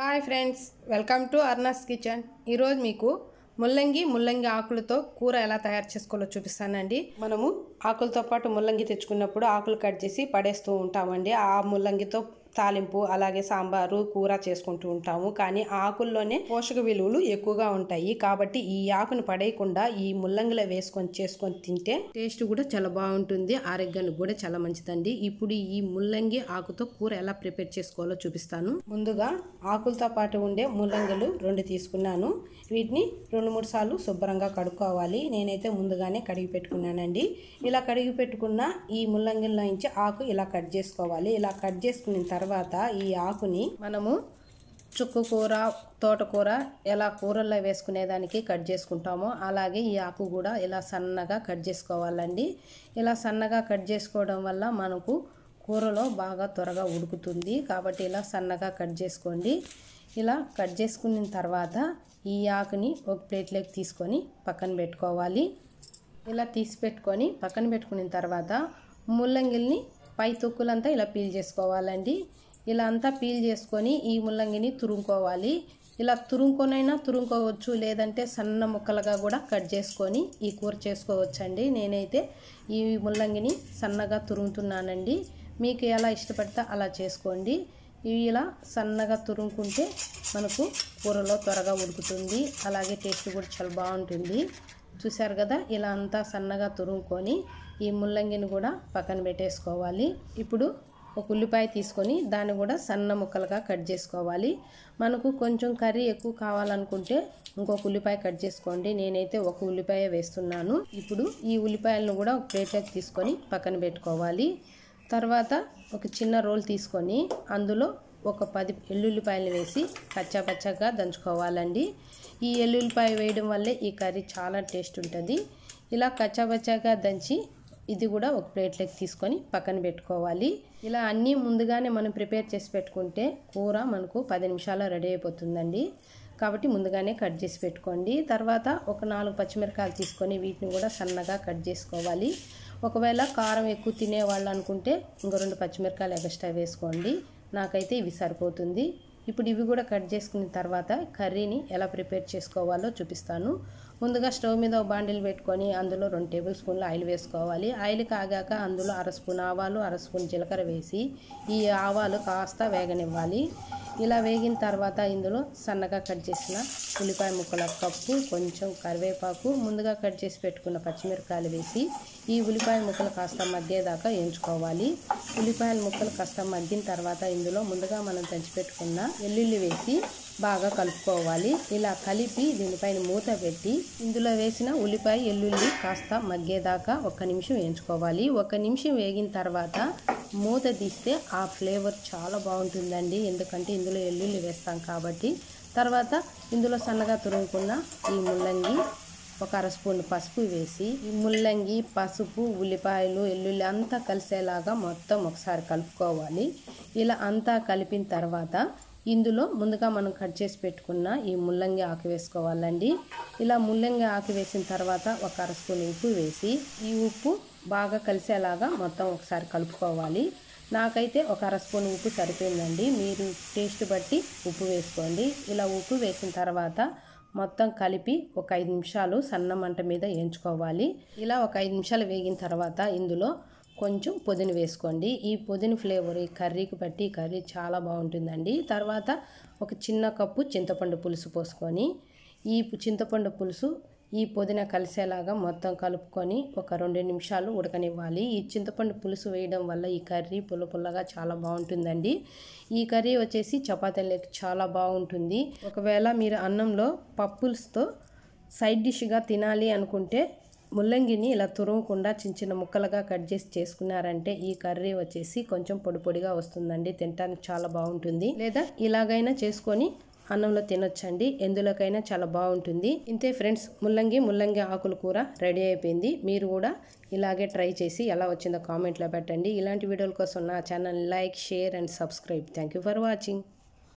hi friends welcome to అర్నాస్ kitchen ఈరోజు మీకు ముల్లంగి ముల్లంగి ఆకులతో కూర ఎలా తయారు చేసుకోవాలో చూపిస్తానండి మనము ఆకులతో పాటు ముల్లంగి తెచ్చుకున్నప్పుడు ఆకులు కట్ చేసి పడేస్తూ ఉంటామండి ఆ ముల్లంగితో తాలింపు అలాగే సాంబారు కూర చేసుకుంటూ ఉంటాము కానీ ఆకుల్లోనే పోషక విలువలు ఎక్కువగా ఉంటాయి కాబట్టి ఈ ఆకును పడేయకుండా ఈ ముల్లంగిలో వేసుకొని చేసుకొని తింటే టేస్ట్ కూడా చాలా బాగుంటుంది ఆరోగ్యానికి కూడా చాలా మంచిదండి ఇప్పుడు ఈ ముల్లంగి ఆకుతో కూర ఎలా ప్రిపేర్ చేసుకోవాలో చూపిస్తాను ముందుగా ఆకులతో పాటు ఉండే ముల్లంగిలు రెండు తీసుకున్నాను వీటిని రెండు మూడు సార్లు శుభ్రంగా కడుక్కోవాలి నేనైతే ముందుగానే కడిగి పెట్టుకున్నానండి ఇలా కడిగి పెట్టుకున్న ఈ ముల్లంగిల్లో నుంచి ఆకు ఇలా కట్ చేసుకోవాలి ఇలా కట్ చేసుకున్న తర్వాత ఈ ఆకుని మనము చుక్కు కూర తోటకూర ఎలా కూరల్లో వేసుకునేదానికి కట్ చేసుకుంటామో అలాగే ఈ ఆకు కూడా ఇలా సన్నగా కట్ చేసుకోవాలండి ఇలా సన్నగా కట్ చేసుకోవడం వల్ల మనకు కూరలో బాగా త్వరగా ఉడుకుతుంది కాబట్టి ఇలా సన్నగా కట్ చేసుకోండి ఇలా కట్ చేసుకున్న తర్వాత ఈ ఆకుని ఒక ప్లేట్లోకి తీసుకొని పక్కన పెట్టుకోవాలి ఇలా తీసి పెట్టుకొని పక్కన పెట్టుకున్న తర్వాత ముల్లంగిల్ని పై తొక్కులంతా ఇలా పీల్ చేసుకోవాలండి ఇలా అంతా పీల్ చేసుకొని ఈ ముల్లంగిని తురుముకోవాలి ఇలా తురుముకొనైనా తురుముకోవచ్చు లేదంటే సన్న ముక్కలుగా కూడా కట్ చేసుకొని ఈ కూర చేసుకోవచ్చండి నేనైతే ఈ ముల్లంగిని సన్నగా తురుముతున్నానండి మీకు ఎలా ఇష్టపడితే అలా చేసుకోండి ఇవి ఇలా సన్నగా తురుముకుంటే మనకు కూరలో త్వరగా ఉడుకుతుంది అలాగే టేస్ట్ కూడా చాలా బాగుంటుంది చూశారు కదా ఇలా అంతా సన్నగా తురుముకొని ఈ ముల్లంగిని కూడా పక్కన పెట్టేసుకోవాలి ఇప్పుడు ఒక ఉల్లిపాయ తీసుకొని దాన్ని కూడా సన్న ముక్కలుగా కట్ చేసుకోవాలి మనకు కొంచెం కర్రీ ఎక్కువ కావాలనుకుంటే ఇంకొక ఉల్లిపాయ కట్ చేసుకోండి నేనైతే ఒక ఉల్లిపాయ వేస్తున్నాను ఇప్పుడు ఈ ఉల్లిపాయలను కూడా ఒక ప్లేట్లోకి తీసుకొని పక్కన పెట్టుకోవాలి తర్వాత ఒక చిన్న రోల్ తీసుకొని అందులో ఒక పది ఎల్లుల్లిపాయలు వేసి పచ్చపచ్చగా దంచుకోవాలండి ఈ ఎల్లుల్లిపాయ వేయడం వల్లే ఈ కర్రీ చాలా టేస్ట్ ఉంటుంది ఇలా కచ్చాపచ్చాగా దంచి ఇది కూడా ఒక ప్లేట్లోకి తీసుకొని పక్కన పెట్టుకోవాలి ఇలా అన్నీ ముందుగానే మనం ప్రిపేర్ చేసి పెట్టుకుంటే కూర మనకు పది నిమిషాల్లో రెడీ అయిపోతుందండి కాబట్టి ముందుగానే కట్ చేసి పెట్టుకోండి తర్వాత ఒక నాలుగు పచ్చిమిరకాయలు తీసుకొని వీటిని కూడా సన్నగా కట్ చేసుకోవాలి ఒకవేళ కారం ఎక్కువ తినేవాళ్ళు అనుకుంటే ఇంకో రెండు పచ్చిమిరకాయలు ఎగస్ట్రా వేసుకోండి నాకైతే ఇవి సరిపోతుంది ఇప్పుడు ఇవి కూడా కట్ చేసుకున్న తర్వాత కర్రీని ఎలా ప్రిపేర్ చేసుకోవాలో చూపిస్తాను ముందుగా స్టవ్ మీద ఒక బాండిల్ పెట్టుకొని అందులో రెండు టేబుల్ స్పూన్లు ఆయిల్ వేసుకోవాలి ఆయిల్ కాగాక అందులో అర స్పూన్ ఆవాలు అర స్పూన్ జీలకర్ర వేసి ఈ ఆవాలు కాస్త వేగనివ్వాలి ఇలా వేగిన తర్వాత ఇందులో సన్నగా కట్ చేసిన ఉల్లిపాయ ముక్కల కప్పు కొంచెం కరివేపాకు ముందుగా కట్ చేసి పెట్టుకున్న పచ్చిమిరపకాయలు వేసి ఈ ఉల్లిపాయ ముక్కలు కాస్త మగ్గేదాకా ఎంచుకోవాలి ఉల్లిపాయల ముక్కలు కాస్త మగ్గిన తర్వాత ఇందులో ముందుగా మనం తెంచిపెట్టుకున్న వెల్లుల్లి వేసి బాగా కలుపుకోవాలి ఇలా కలిపి దీనిపైన మూత పెట్టి ఇందులో వేసిన ఉల్లిపాయ ఎల్లుల్లి కాస్త మగ్గేదాకా ఒక నిమిషం వేయించుకోవాలి ఒక నిమిషం వేగిన తర్వాత మూత తీస్తే ఆ ఫ్లేవర్ చాలా బాగుంటుందండి ఎందుకంటే ఇందులో ఎల్లుల్లి వేస్తాం కాబట్టి తర్వాత ఇందులో సన్నగా తురుముకున్న ఈ ముల్లంగి ఒక అర స్పూన్ పసుపు వేసి ముల్లంగి పసుపు ఉల్లిపాయలు ఎల్లుల్లి అంతా కలిసేలాగా మొత్తం ఒకసారి కలుపుకోవాలి ఇలా అంతా కలిపిన తర్వాత ఇందులో ముందుగా మనం కట్ చేసి పెట్టుకున్న ఈ ముల్లంగి ఆకు వేసుకోవాలండి ఇలా ముల్లంగి ఆకు వేసిన తర్వాత ఒక అర స్పూన్ ఉప్పు వేసి ఈ ఉప్పు బాగా కలిసేలాగా మొత్తం ఒకసారి కలుపుకోవాలి నాకైతే ఒక అర స్పూన్ ఉప్పు సరిపోయిందండి మీరు టేస్ట్ బట్టి ఉప్పు వేసుకోండి ఇలా ఉప్పు వేసిన తర్వాత మొత్తం కలిపి ఒక ఐదు నిమిషాలు సన్న మంట మీద వేయించుకోవాలి ఇలా ఒక ఐదు నిమిషాలు వేగిన తర్వాత ఇందులో కొంచెం పొదిన వేసుకోండి ఈ పొదిన ఫ్లేవర్ ఈ కర్రీకి పట్టి కర్రీ చాలా బాగుంటుందండి తర్వాత ఒక చిన్న కప్పు చింతపండు పులుసు పోసుకొని ఈ చింతపండు పులుసు ఈ పొదిన కలిసేలాగా మొత్తం కలుపుకొని ఒక రెండు నిమిషాలు ఉడకనివ్వాలి ఈ చింతపండు పులుసు వేయడం వల్ల ఈ కర్రీ పుల్ల పుల్లగా చాలా బాగుంటుందండి ఈ కర్రీ వచ్చేసి చపాతీలకి చాలా బాగుంటుంది ఒకవేళ మీరు అన్నంలో పప్పులతో సైడ్ డిష్గా తినాలి అనుకుంటే ముల్లంగిని ఇలా తురవకుండా చిన్న చిన్న ముక్కలుగా కట్ చేసి చేసుకున్నారంటే ఈ కర్రీ వచ్చేసి కొంచెం పొడి పొడిగా వస్తుందండి తినటానికి చాలా బాగుంటుంది లేదా ఇలాగైనా చేసుకొని అన్నంలో తినొచ్చండి ఎందులోకైనా చాలా బాగుంటుంది ఇంతే ఫ్రెండ్స్ ముల్లంగి ముల్లంగి ఆకుల కూర రెడీ అయిపోయింది మీరు కూడా ఇలాగే ట్రై చేసి ఎలా వచ్చిందో కామెంట్లో పెట్టండి ఇలాంటి వీడియోల కోసం నా channel like share and subscribe thank for watching